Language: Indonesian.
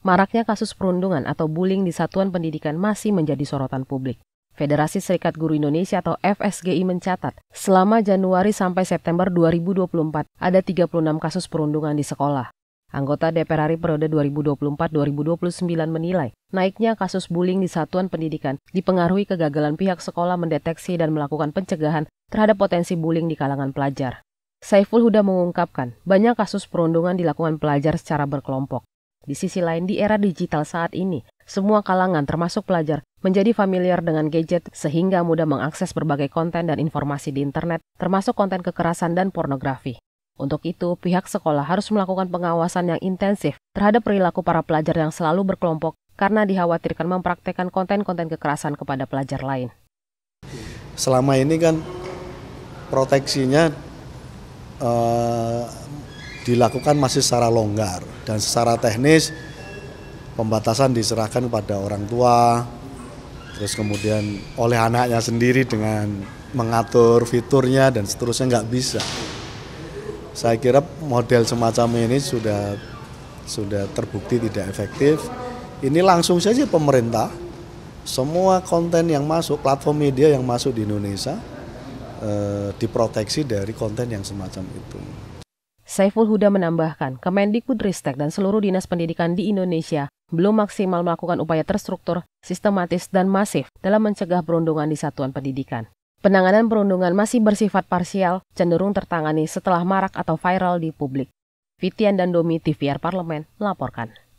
Maraknya kasus perundungan atau bullying di satuan pendidikan masih menjadi sorotan publik. Federasi Serikat Guru Indonesia atau FSGI mencatat, selama Januari sampai September 2024 ada 36 kasus perundungan di sekolah. Anggota DPR RI periode 2024-2029 menilai, naiknya kasus bullying di satuan pendidikan dipengaruhi kegagalan pihak sekolah mendeteksi dan melakukan pencegahan terhadap potensi bullying di kalangan pelajar. Saiful Huda mengungkapkan, banyak kasus perundungan dilakukan pelajar secara berkelompok. Di sisi lain, di era digital saat ini, semua kalangan termasuk pelajar menjadi familiar dengan gadget sehingga mudah mengakses berbagai konten dan informasi di internet, termasuk konten kekerasan dan pornografi. Untuk itu, pihak sekolah harus melakukan pengawasan yang intensif terhadap perilaku para pelajar yang selalu berkelompok karena dikhawatirkan mempraktekkan konten-konten kekerasan kepada pelajar lain. Selama ini kan proteksinya uh, dilakukan masih secara longgar dan secara teknis pembatasan diserahkan kepada orang tua terus kemudian oleh anaknya sendiri dengan mengatur fiturnya dan seterusnya nggak bisa. Saya kira model semacam ini sudah sudah terbukti tidak efektif. Ini langsung saja pemerintah semua konten yang masuk platform media yang masuk di Indonesia eh, diproteksi dari konten yang semacam itu. Saiful Huda menambahkan, Kemendikbudristek dan seluruh dinas pendidikan di Indonesia belum maksimal melakukan upaya terstruktur, sistematis, dan masif dalam mencegah perundungan di satuan pendidikan. Penanganan perundungan masih bersifat parsial, cenderung tertangani setelah marak atau viral di publik. Fitian dan Domi TVR Parlemen melaporkan.